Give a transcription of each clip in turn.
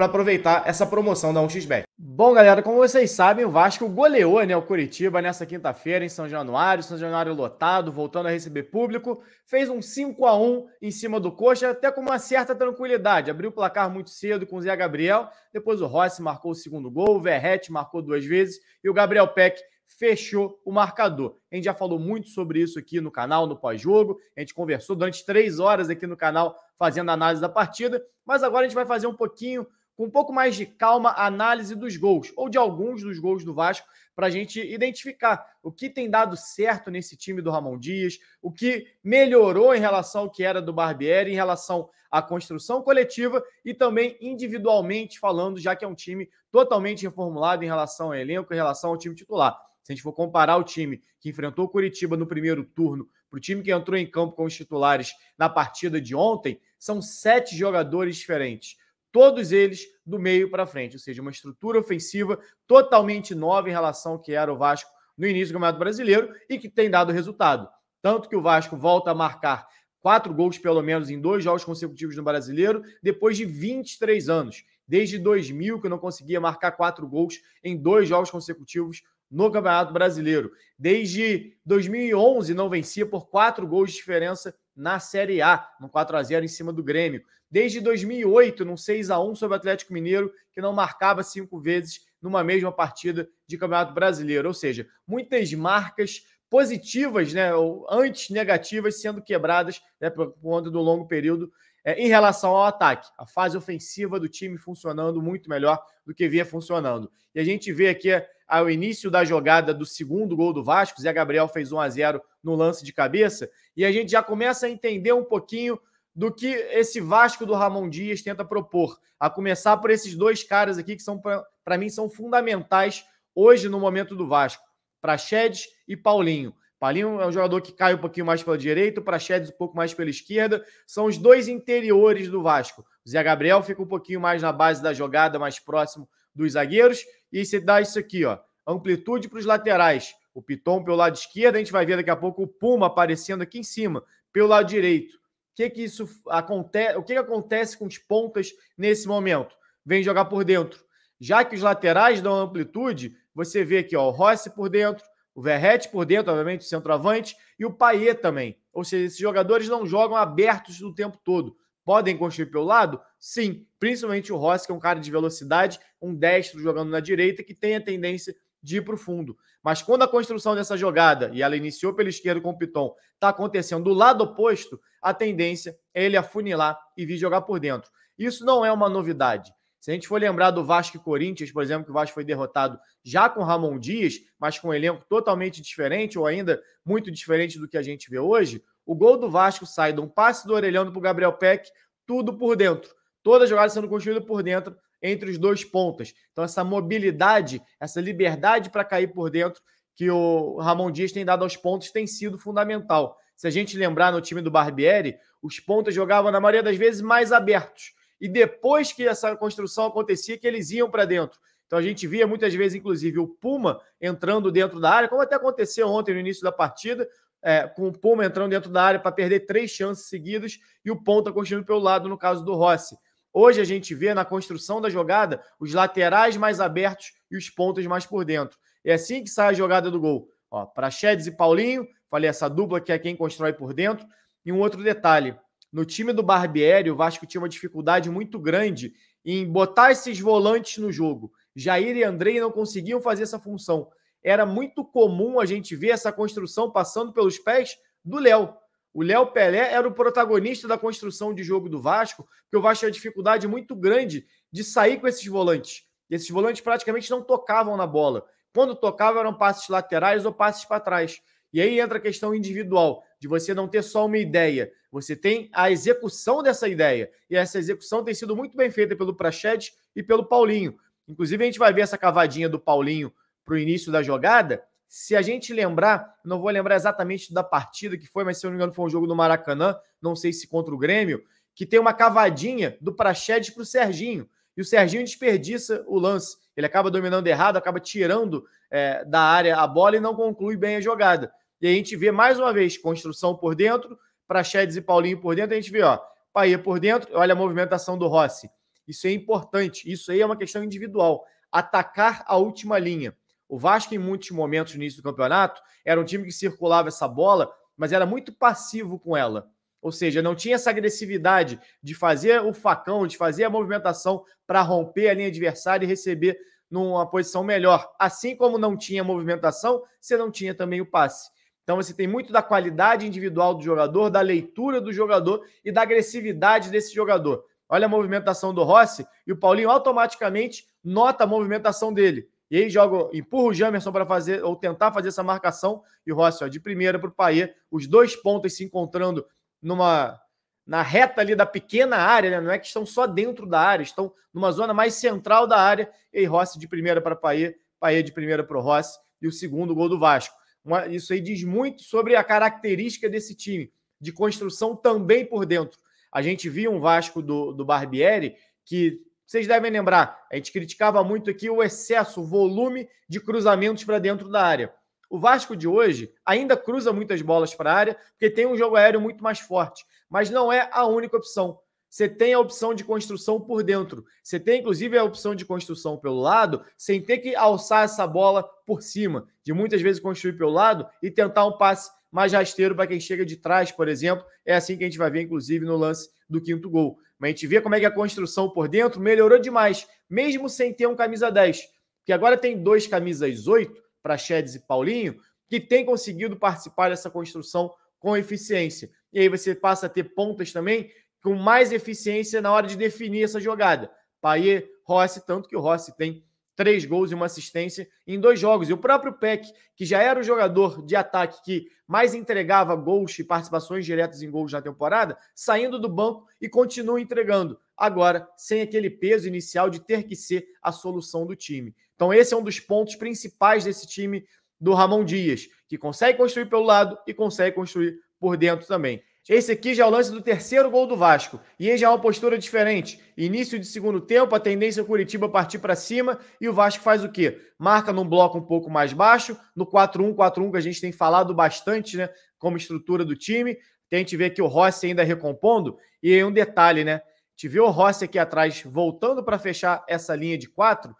para aproveitar essa promoção da 1xBet. Bom, galera, como vocês sabem, o Vasco goleou né, o Curitiba nessa quinta-feira em São Januário. São Januário lotado, voltando a receber público. Fez um 5 a 1 em cima do Coxa, até com uma certa tranquilidade. Abriu o placar muito cedo com o Zé Gabriel. Depois o Rossi marcou o segundo gol, o Verrete marcou duas vezes e o Gabriel Peck fechou o marcador. A gente já falou muito sobre isso aqui no canal, no pós-jogo. A gente conversou durante três horas aqui no canal fazendo análise da partida. Mas agora a gente vai fazer um pouquinho com um pouco mais de calma a análise dos gols, ou de alguns dos gols do Vasco, para a gente identificar o que tem dado certo nesse time do Ramon Dias, o que melhorou em relação ao que era do Barbieri, em relação à construção coletiva e também individualmente falando, já que é um time totalmente reformulado em relação ao elenco, em relação ao time titular. Se a gente for comparar o time que enfrentou o Curitiba no primeiro turno para o time que entrou em campo com os titulares na partida de ontem, são sete jogadores diferentes todos eles do meio para frente, ou seja, uma estrutura ofensiva totalmente nova em relação ao que era o Vasco no início do Campeonato Brasileiro e que tem dado resultado. Tanto que o Vasco volta a marcar quatro gols, pelo menos, em dois jogos consecutivos no Brasileiro, depois de 23 anos. Desde 2000 que eu não conseguia marcar quatro gols em dois jogos consecutivos no Campeonato Brasileiro. Desde 2011 não vencia por quatro gols de diferença na Série A, no 4 a 0 em cima do Grêmio desde 2008, num 6 a 1 sobre o Atlético Mineiro, que não marcava cinco vezes numa mesma partida de Campeonato Brasileiro. Ou seja, muitas marcas positivas, né, ou antes negativas, sendo quebradas né, por conta do longo período é, em relação ao ataque. A fase ofensiva do time funcionando muito melhor do que vinha funcionando. E a gente vê aqui é, ao início da jogada do segundo gol do Vasco, Zé Gabriel fez 1 a 0 no lance de cabeça, e a gente já começa a entender um pouquinho do que esse Vasco do Ramon Dias tenta propor. A começar por esses dois caras aqui que são para mim são fundamentais hoje no momento do Vasco, Praxedes e Paulinho. Paulinho é um jogador que cai um pouquinho mais pela direita, Praxedes um pouco mais pela esquerda. São os dois interiores do Vasco. O Zé Gabriel fica um pouquinho mais na base da jogada, mais próximo dos zagueiros. E se você dá isso aqui, ó. Amplitude para os laterais. O Piton pelo lado esquerdo, a gente vai ver daqui a pouco o Puma aparecendo aqui em cima, pelo lado direito que que isso acontece, o que, que acontece com os pontas nesse momento? Vem jogar por dentro. Já que os laterais dão amplitude, você vê aqui, ó, o Rossi por dentro, o Verrete por dentro, obviamente, o centroavante, e o Paier também. Ou seja, esses jogadores não jogam abertos o tempo todo. Podem construir pelo lado? Sim, principalmente o Rossi, que é um cara de velocidade, um destro jogando na direita, que tem a tendência de ir para o fundo. Mas quando a construção dessa jogada, e ela iniciou pelo esquerda com o Piton, está acontecendo do lado oposto, a tendência é ele afunilar e vir jogar por dentro. Isso não é uma novidade. Se a gente for lembrar do Vasco e Corinthians, por exemplo, que o Vasco foi derrotado já com Ramon Dias, mas com um elenco totalmente diferente, ou ainda muito diferente do que a gente vê hoje, o gol do Vasco sai de um passe do orelhão para o Gabriel Peck, tudo por dentro. Toda jogada sendo construída por dentro, entre os dois pontas. Então, essa mobilidade, essa liberdade para cair por dentro que o Ramon Dias tem dado aos pontos tem sido fundamental. Se a gente lembrar no time do Barbieri, os pontas jogavam, na maioria das vezes, mais abertos. E depois que essa construção acontecia, que eles iam para dentro. Então a gente via muitas vezes, inclusive, o Puma entrando dentro da área, como até aconteceu ontem no início da partida, é, com o Puma entrando dentro da área para perder três chances seguidas e o Ponta continuando pelo lado, no caso do Rossi. Hoje a gente vê na construção da jogada os laterais mais abertos e os pontos mais por dentro. É assim que sai a jogada do gol. Ó, Chedes e Paulinho, falei essa dupla que é quem constrói por dentro. E um outro detalhe, no time do Barbieri, o Vasco tinha uma dificuldade muito grande em botar esses volantes no jogo. Jair e Andrei não conseguiam fazer essa função. Era muito comum a gente ver essa construção passando pelos pés do Léo. O Léo Pelé era o protagonista da construção de jogo do Vasco, porque o Vasco tinha dificuldade muito grande de sair com esses volantes. E esses volantes praticamente não tocavam na bola. Quando tocavam, eram passes laterais ou passes para trás. E aí entra a questão individual, de você não ter só uma ideia. Você tem a execução dessa ideia. E essa execução tem sido muito bem feita pelo Prachete e pelo Paulinho. Inclusive, a gente vai ver essa cavadinha do Paulinho para o início da jogada, se a gente lembrar, não vou lembrar exatamente da partida que foi, mas se eu não me engano foi um jogo do Maracanã, não sei se contra o Grêmio, que tem uma cavadinha do Praxedes para o Serginho. E o Serginho desperdiça o lance. Ele acaba dominando errado, acaba tirando é, da área a bola e não conclui bem a jogada. E a gente vê mais uma vez construção por dentro, Praxedes e Paulinho por dentro. A gente vê, ó, Paia por dentro, olha a movimentação do Rossi. Isso é importante. Isso aí é uma questão individual. Atacar a última linha. O Vasco, em muitos momentos no início do campeonato, era um time que circulava essa bola, mas era muito passivo com ela. Ou seja, não tinha essa agressividade de fazer o facão, de fazer a movimentação para romper a linha adversária e receber numa posição melhor. Assim como não tinha movimentação, você não tinha também o passe. Então você tem muito da qualidade individual do jogador, da leitura do jogador e da agressividade desse jogador. Olha a movimentação do Rossi e o Paulinho automaticamente nota a movimentação dele. E aí joga, empurra o Jamerson para fazer ou tentar fazer essa marcação. E Rossi, ó, de primeira para o Paê, os dois pontos se encontrando numa na reta ali da pequena área, né? não é que estão só dentro da área, estão numa zona mais central da área. E aí Rossi de primeira para Paê, Paê de primeira para o Rossi e o segundo gol do Vasco. Uma, isso aí diz muito sobre a característica desse time, de construção também por dentro. A gente viu um Vasco do, do Barbieri que vocês devem lembrar, a gente criticava muito aqui o excesso, o volume de cruzamentos para dentro da área. O Vasco de hoje ainda cruza muitas bolas para a área, porque tem um jogo aéreo muito mais forte, mas não é a única opção. Você tem a opção de construção por dentro. Você tem, inclusive, a opção de construção pelo lado, sem ter que alçar essa bola por cima, de muitas vezes construir pelo lado e tentar um passe mais rasteiro para quem chega de trás, por exemplo. É assim que a gente vai ver, inclusive, no lance do quinto gol. Mas a gente vê como é que é a construção por dentro melhorou demais, mesmo sem ter um camisa 10. que agora tem dois camisas 8, para Chedes e Paulinho, que tem conseguido participar dessa construção com eficiência. E aí você passa a ter pontas também com mais eficiência na hora de definir essa jogada. Paier, Rossi, tanto que o Rossi tem três gols e uma assistência em dois jogos. E o próprio Peck, que já era o jogador de ataque que mais entregava gols e participações diretas em gols na temporada, saindo do banco e continua entregando, agora sem aquele peso inicial de ter que ser a solução do time. Então, esse é um dos pontos principais desse time do Ramon Dias, que consegue construir pelo lado e consegue construir por dentro também. Esse aqui já é o lance do terceiro gol do Vasco. E aí já é uma postura diferente. Início de segundo tempo, a tendência é o Curitiba partir para cima. E o Vasco faz o quê? Marca num bloco um pouco mais baixo. No 4-1, 4-1 que a gente tem falado bastante, né? Como estrutura do time. Tem a gente ver que o Rossi ainda recompondo. E aí um detalhe, né? Te viu o Rossi aqui atrás voltando para fechar essa linha de quatro.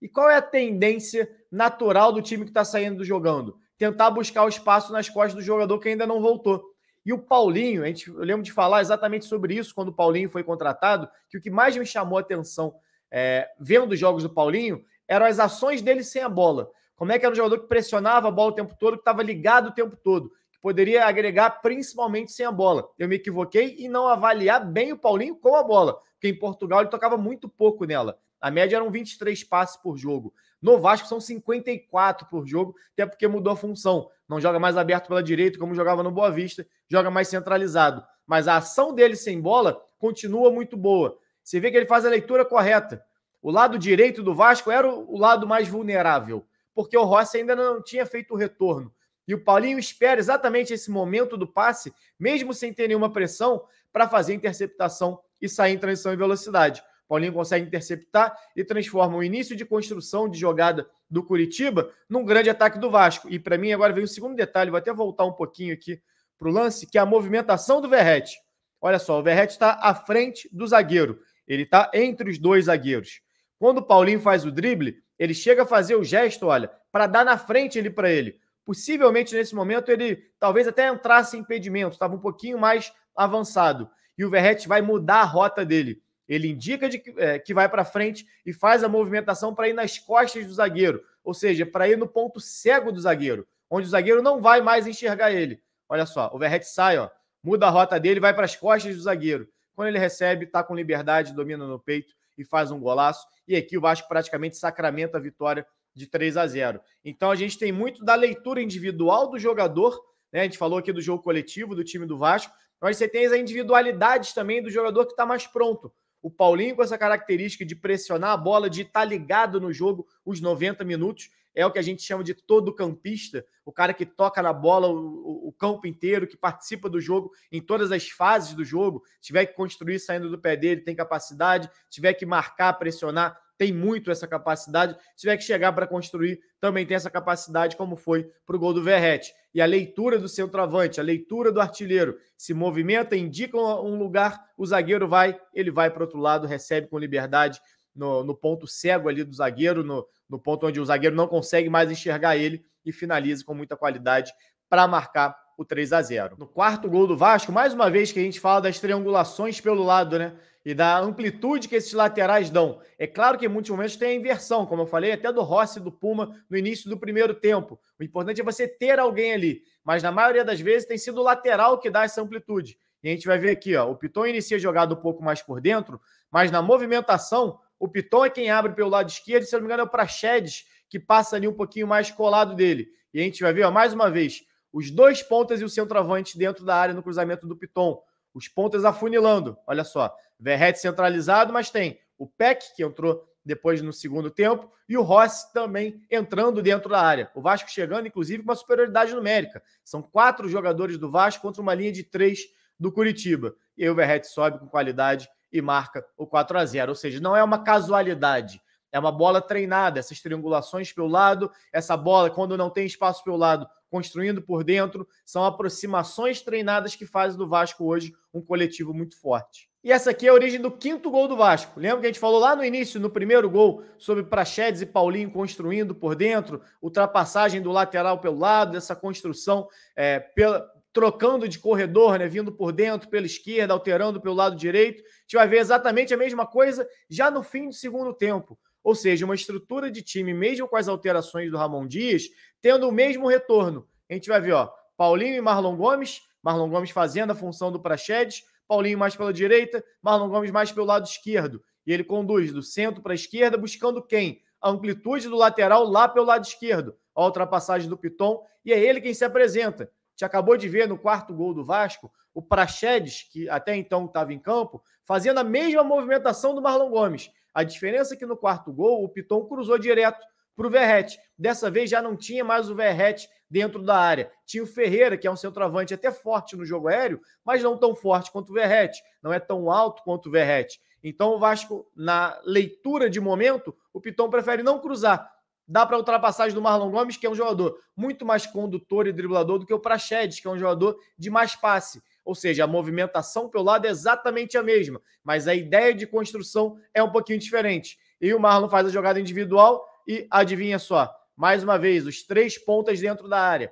E qual é a tendência natural do time que está saindo do jogando? Tentar buscar o espaço nas costas do jogador que ainda não voltou. E o Paulinho, a gente, eu lembro de falar exatamente sobre isso quando o Paulinho foi contratado, que o que mais me chamou a atenção é, vendo os jogos do Paulinho eram as ações dele sem a bola. Como é que era um jogador que pressionava a bola o tempo todo, que estava ligado o tempo todo, que poderia agregar principalmente sem a bola. Eu me equivoquei em não avaliar bem o Paulinho com a bola, porque em Portugal ele tocava muito pouco nela. A média eram 23 passes por jogo. No Vasco são 54 por jogo, até porque mudou a função não joga mais aberto pela direita, como jogava no Boa Vista, joga mais centralizado. Mas a ação dele sem bola continua muito boa. Você vê que ele faz a leitura correta. O lado direito do Vasco era o lado mais vulnerável, porque o Rossi ainda não tinha feito o retorno. E o Paulinho espera exatamente esse momento do passe, mesmo sem ter nenhuma pressão, para fazer interceptação e sair em transição em velocidade. Paulinho consegue interceptar e transforma o início de construção de jogada do Curitiba num grande ataque do Vasco. E para mim agora vem o um segundo detalhe, vou até voltar um pouquinho aqui para o lance, que é a movimentação do Verrete. Olha só, o Verrete está à frente do zagueiro. Ele está entre os dois zagueiros. Quando o Paulinho faz o drible, ele chega a fazer o gesto, olha, para dar na frente ele para ele. Possivelmente nesse momento ele talvez até entrasse em impedimento, estava um pouquinho mais avançado. E o Verrete vai mudar a rota dele. Ele indica de, é, que vai para frente e faz a movimentação para ir nas costas do zagueiro, ou seja, para ir no ponto cego do zagueiro, onde o zagueiro não vai mais enxergar ele. Olha só, o Verret sai, ó, muda a rota dele, vai para as costas do zagueiro. Quando ele recebe, está com liberdade, domina no peito e faz um golaço. E aqui o Vasco praticamente sacramenta a vitória de 3 a 0. Então a gente tem muito da leitura individual do jogador, né? A gente falou aqui do jogo coletivo do time do Vasco, mas você tem as individualidades também do jogador que está mais pronto. O Paulinho, com essa característica de pressionar a bola, de estar tá ligado no jogo os 90 minutos, é o que a gente chama de todo campista, o cara que toca na bola o, o, campo inteiro, que participa do jogo em todas as fases do jogo, tiver que construir saindo do pé dele, tem capacidade, tiver que marcar, pressionar, tem muito essa capacidade. Se tiver que chegar para construir, também tem essa capacidade, como foi para o gol do Verrete. E a leitura do centroavante, a leitura do artilheiro, se movimenta, indica um lugar, o zagueiro vai, ele vai para outro lado, recebe com liberdade no, no ponto cego ali do zagueiro, no, no ponto onde o zagueiro não consegue mais enxergar ele e finaliza com muita qualidade para marcar o 3 a 0 No quarto gol do Vasco, mais uma vez que a gente fala das triangulações pelo lado, né? E da amplitude que esses laterais dão. É claro que em muitos momentos tem a inversão, como eu falei, até do Rossi do Puma no início do primeiro tempo. O importante é você ter alguém ali. Mas na maioria das vezes tem sido o lateral que dá essa amplitude. E a gente vai ver aqui, ó. O Piton inicia jogado um pouco mais por dentro, mas na movimentação, o Piton é quem abre pelo lado esquerdo, se não me engano, é o Praxedes, que passa ali um pouquinho mais colado dele. E a gente vai ver, ó, mais uma vez, os dois pontas e o centroavante dentro da área no cruzamento do Piton. Os pontas afunilando, olha só. Verrete centralizado, mas tem o Peck, que entrou depois no segundo tempo, e o Rossi também entrando dentro da área. O Vasco chegando, inclusive, com uma superioridade numérica. São quatro jogadores do Vasco contra uma linha de três do Curitiba. E aí o Verrete sobe com qualidade e marca o 4 a 0 Ou seja, não é uma casualidade. É uma bola treinada, essas triangulações pelo lado, essa bola, quando não tem espaço pelo lado, construindo por dentro, são aproximações treinadas que fazem do Vasco hoje um coletivo muito forte. E essa aqui é a origem do quinto gol do Vasco. Lembra que a gente falou lá no início, no primeiro gol, sobre Praxedes e Paulinho construindo por dentro, ultrapassagem do lateral pelo lado, essa construção é, pela, trocando de corredor, né? Vindo por dentro, pela esquerda, alterando pelo lado direito. A gente vai ver exatamente a mesma coisa já no fim do segundo tempo. Ou seja, uma estrutura de time, mesmo com as alterações do Ramon Dias, tendo o mesmo retorno. A gente vai ver, ó, Paulinho e Marlon Gomes, Marlon Gomes fazendo a função do Praxedes, Paulinho mais pela direita, Marlon Gomes mais pelo lado esquerdo. E ele conduz do centro para a esquerda, buscando quem? A amplitude do lateral lá pelo lado esquerdo. A ultrapassagem do Piton, e é ele quem se apresenta. Te acabou de ver no quarto gol do Vasco, o Praxedes, que até então estava em campo, fazendo a mesma movimentação do Marlon Gomes. A diferença é que no quarto gol, o Piton cruzou direto para o Verrete. Dessa vez já não tinha mais o Verrete dentro da área. Tinha o Ferreira, que é um centroavante até forte no jogo aéreo, mas não tão forte quanto o Verrete, não é tão alto quanto o Verrete. Então o Vasco, na leitura de momento, o Piton prefere não cruzar. Dá para ultrapassagem do Marlon Gomes, que é um jogador muito mais condutor e driblador do que o Prachedes, que é um jogador de mais passe. Ou seja, a movimentação pelo lado é exatamente a mesma, mas a ideia de construção é um pouquinho diferente. E o Marlon faz a jogada individual e adivinha só, mais uma vez, os três pontas dentro da área.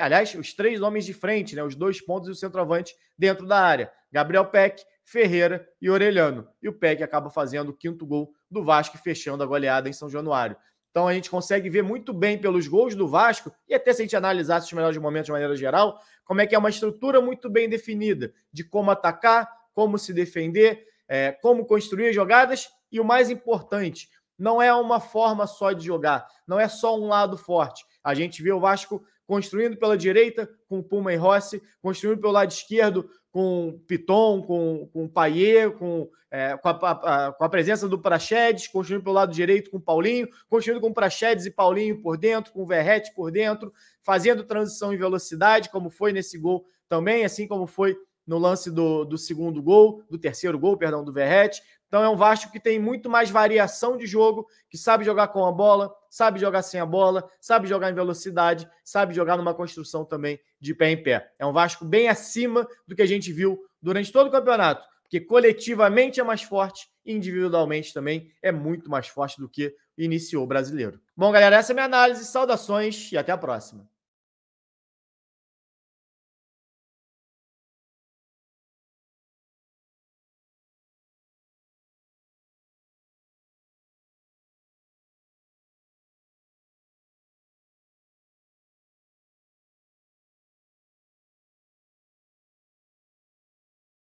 Aliás, os três homens de frente, né? os dois pontos e o centroavante dentro da área. Gabriel Peck, Ferreira e Orelhano. E o Peck acaba fazendo o quinto gol do Vasco, fechando a goleada em São Januário. Então a gente consegue ver muito bem pelos gols do Vasco, e até se a gente analisasse os melhores momentos de maneira geral, como é que é uma estrutura muito bem definida de como atacar, como se defender, é, como construir jogadas, e o mais importante, não é uma forma só de jogar, não é só um lado forte. A gente vê o Vasco construindo pela direita com Puma e Rossi, construindo pelo lado esquerdo com Piton, com, com Paier, com, é, com, a, a, com, a, presença do Praxedes, construindo pelo lado direito com Paulinho, construindo com Praxedes e Paulinho por dentro, com Verrete por dentro, fazendo transição em velocidade, como foi nesse gol também, assim como foi no lance do, do segundo gol, do terceiro gol, perdão, do Verrete. Então é um Vasco que tem muito mais variação de jogo, que sabe jogar com a bola, sabe jogar sem a bola, sabe jogar em velocidade, sabe jogar numa construção também de pé em pé. É um Vasco bem acima do que a gente viu durante todo o campeonato, porque coletivamente é mais forte, individualmente também é muito mais forte do que iniciou o brasileiro. Bom, galera, essa é a minha análise. Saudações e até a próxima.